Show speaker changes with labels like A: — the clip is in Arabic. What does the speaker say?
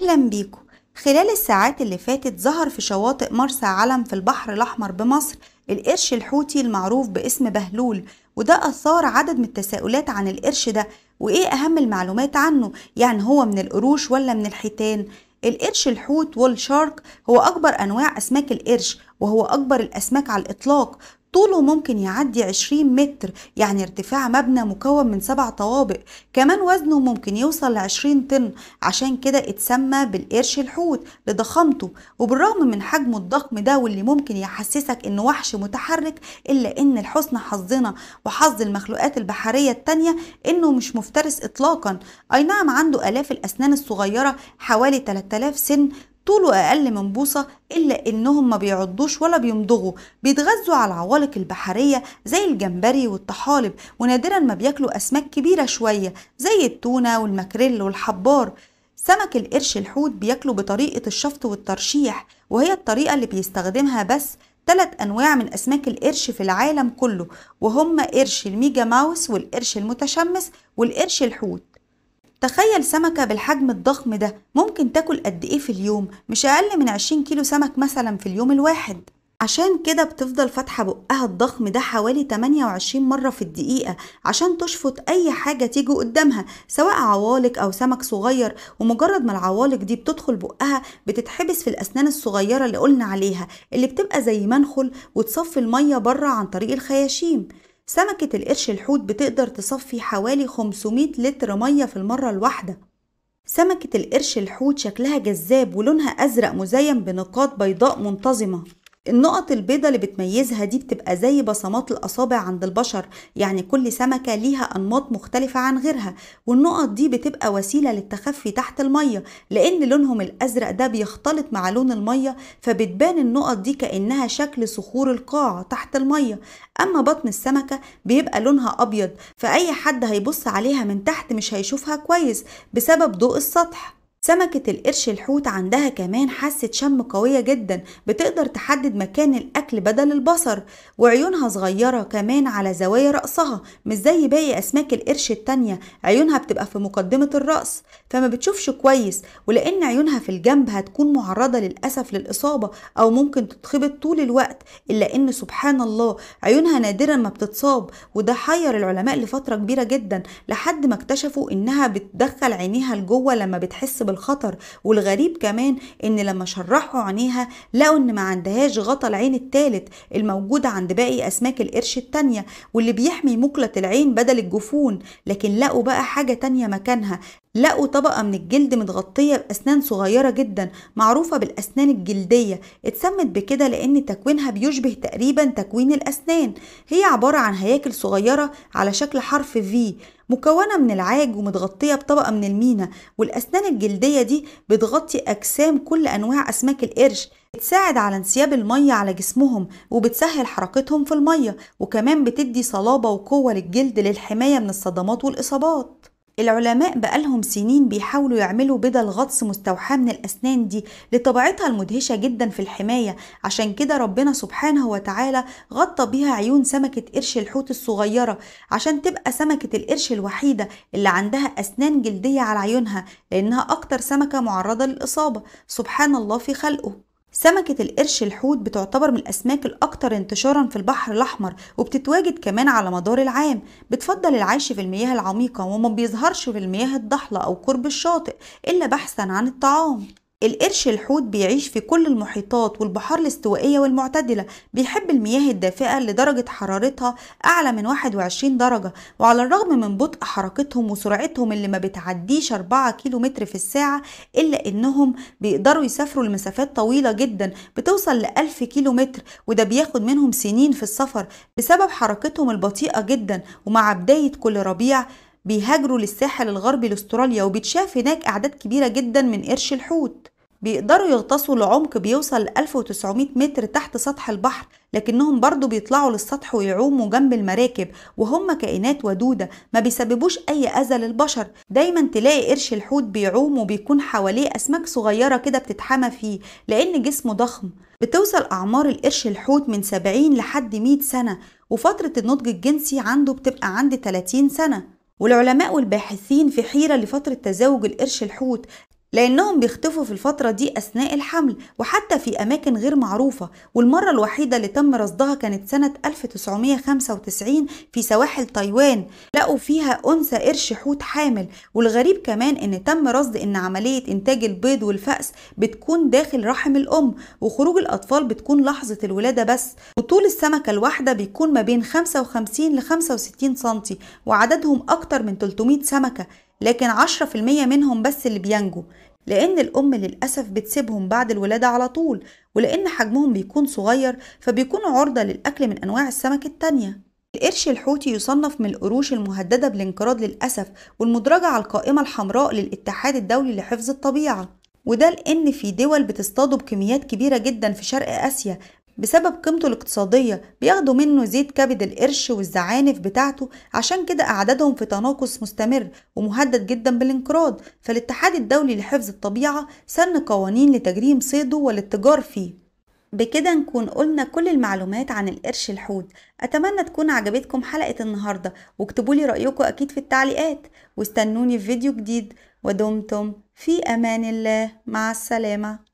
A: أهلا بيكم خلال الساعات اللي فاتت ظهر في شواطئ مرسى علم في البحر الأحمر بمصر القرش الحوتي المعروف باسم بهلول وده أثار عدد من التساؤلات عن القرش ده وإيه أهم المعلومات عنه يعني هو من القروش ولا من الحيتان القرش الحوت والشارك هو أكبر أنواع أسماك القرش وهو أكبر الأسماك على الإطلاق طوله ممكن يعدي 20 متر يعني ارتفاع مبنى مكون من سبع طوابق كمان وزنه ممكن يوصل ل 20 طن عشان كده اتسمى بالقرش الحوت لضخامته وبالرغم من حجمه الضخم ده واللي ممكن يحسسك انه وحش متحرك الا ان لحسن حظنا وحظ المخلوقات البحرية التانية انه مش مفترس اطلاقا اي نعم عنده الاف الاسنان الصغيرة حوالي 3000 سن طوله أقل من بوصة إلا إنهم ما بيعضوش ولا بيمضغوا بيتغذوا على العوالق البحرية زي الجمبري والطحالب ونادرا ما بياكلوا أسماك كبيرة شوية زي التونة والماكريل والحبار سمك القرش الحوت بياكله بطريقة الشفط والترشيح وهي الطريقة اللي بيستخدمها بس ثلاث أنواع من أسماك القرش في العالم كله وهم قرش الميجا ماوس والقرش المتشمس والقرش الحوت تخيل سمكة بالحجم الضخم ده ممكن تاكل قد ايه في اليوم مش اقل من 20 كيلو سمك مثلا في اليوم الواحد عشان كده بتفضل فاتحة بقها الضخم ده حوالي 28 مرة في الدقيقة عشان تشفط أي حاجة تيجي قدامها سواء عوالق أو سمك صغير ومجرد ما العوالق دي بتدخل بقها بتتحبس في الأسنان الصغيرة اللي قلنا عليها اللي بتبقى زي منخل وتصفي المية بره عن طريق الخياشيم سمكة القرش الحوت بتقدر تصفي حوالي 500 لتر مية في المرة الواحدة سمكة القرش الحوت شكلها جذاب ولونها أزرق مزين بنقاط بيضاء منتظمة النقط البيضة اللي بتميزها دي بتبقى زي بصمات الأصابع عند البشر يعني كل سمكة ليها أنماط مختلفة عن غيرها والنقط دي بتبقى وسيلة للتخفي تحت المية لأن لونهم الأزرق ده بيختلط مع لون المية فبتبان النقط دي كأنها شكل صخور القاع تحت المية أما بطن السمكة بيبقى لونها أبيض فأي حد هيبص عليها من تحت مش هيشوفها كويس بسبب ضوء السطح سمكة القرش الحوت عندها كمان حاسة شم قوية جدا بتقدر تحدد مكان الأكل بدل البصر وعيونها صغيرة كمان على زوايا رأسها مش زي باقي أسماك القرش التانية عيونها بتبقى في مقدمة الرأس فما بتشوفش كويس ولأن عيونها في الجنب هتكون معرضة للأسف للإصابة أو ممكن تتخبط طول الوقت إلا إن سبحان الله عيونها نادرا ما بتتصاب وده حير العلماء لفترة كبيرة جدا لحد ما اكتشفوا إنها بتدخل عينيها لجوه لما بتحس بالخطر والغريب كمان ان لما شرحوا عينيها لقوا ان ما عندهاش غطا العين التالت الموجود عند باقي اسماك القرش التانية واللي بيحمي مقلة العين بدل الجفون لكن لقوا بقى حاجة تانية مكانها لقوا طبقة من الجلد متغطية بأسنان صغيرة جدا معروفة بالأسنان الجلدية اتسمت بكده لأن تكوينها بيشبه تقريبا تكوين الأسنان هي عبارة عن هياكل صغيرة على شكل حرف V مكونة من العاج ومتغطية بطبقة من المينا والأسنان الجلدية دي بتغطي أجسام كل أنواع أسماك القرش بتساعد على انسياب المية على جسمهم وبتسهل حركتهم في المية وكمان بتدي صلابة وقوة للجلد للحماية من الصدمات والإصابات العلماء بقالهم سنين بيحاولوا يعملوا بدل غطس مستوحاة من الأسنان دي لطبيعتها المدهشة جدا في الحماية عشان كده ربنا سبحانه وتعالى غطى بيها عيون سمكة قرش الحوت الصغيرة عشان تبقى سمكة القرش الوحيدة اللي عندها أسنان جلدية على عيونها لأنها أكتر سمكة معرضة للإصابة سبحان الله في خلقه سمكة القرش الحوت بتعتبر من الأسماك الأكثر انتشارا في البحر الأحمر وبتتواجد كمان على مدار العام بتفضل العيش في المياه العميقة وما بيظهرش في المياه الضحلة أو قرب الشاطئ إلا بحثا عن الطعام القرش الحوت بيعيش في كل المحيطات والبحار الاستوائية والمعتدلة بيحب المياه الدافئة لدرجة حرارتها أعلى من 21 درجة وعلى الرغم من بطء حركتهم وسرعتهم اللي ما بتعديش 4 متر في الساعة إلا إنهم بيقدروا يسافروا لمسافات طويلة جدا بتوصل ل 1000 متر وده بياخد منهم سنين في السفر بسبب حركتهم البطيئة جدا ومع بداية كل ربيع بيهاجروا للساحل الغربي لاستراليا وبتشاف هناك اعداد كبيره جدا من قرش الحوت بيقدروا يغطسوا لعمق بيوصل 1900 متر تحت سطح البحر لكنهم برضو بيطلعوا للسطح ويعوموا جنب المراكب وهم كائنات ودودة ما بيسببوش أي أذى للبشر دايما تلاقي قرش الحوت بيعوم وبيكون حواليه أسماك صغيرة كده بتتحمى فيه لأن جسمه ضخم بتوصل أعمار القرش الحوت من 70 لحد 100 سنة وفترة النضج الجنسي عنده بتبقى عند 30 سنة والعلماء والباحثين في حيرة لفترة تزاوج القرش الحوت لأنهم بيختفوا في الفترة دي أثناء الحمل وحتى في أماكن غير معروفة والمرة الوحيدة اللي تم رصدها كانت سنة 1995 في سواحل تايوان لقوا فيها أنثى قرش حوت حامل والغريب كمان إن تم رصد إن عملية إنتاج البيض والفأس بتكون داخل رحم الأم وخروج الأطفال بتكون لحظة الولادة بس وطول السمكة الواحدة بيكون ما بين 55 ل 65 سنتي وعددهم أكتر من 300 سمكة لكن 10% منهم بس اللي بينجوا لأن الأم للأسف بتسيبهم بعد الولادة على طول ولأن حجمهم بيكون صغير فبيكون عرضة للأكل من أنواع السمك التانية القرش الحوتي يصنف من القروش المهددة بالانقراض للأسف والمدرجة على القائمة الحمراء للاتحاد الدولي لحفظ الطبيعة وده لأن في دول بتصطادوا بكميات كبيرة جدا في شرق آسيا بسبب قيمته الاقتصادية بياخدوا منه زيت كبد القرش والزعانف بتاعته عشان كده أعدادهم في تناقص مستمر ومهدد جدا بالانقراض فالاتحاد الدولي لحفظ الطبيعة سن قوانين لتجريم صيده والاتجار فيه بكده نكون قلنا كل المعلومات عن القرش الحوت اتمنى تكون عجبتكم حلقه النهارده واكتبوا لي رايكم اكيد في التعليقات واستنوني في فيديو جديد ودمتم في امان الله مع السلامه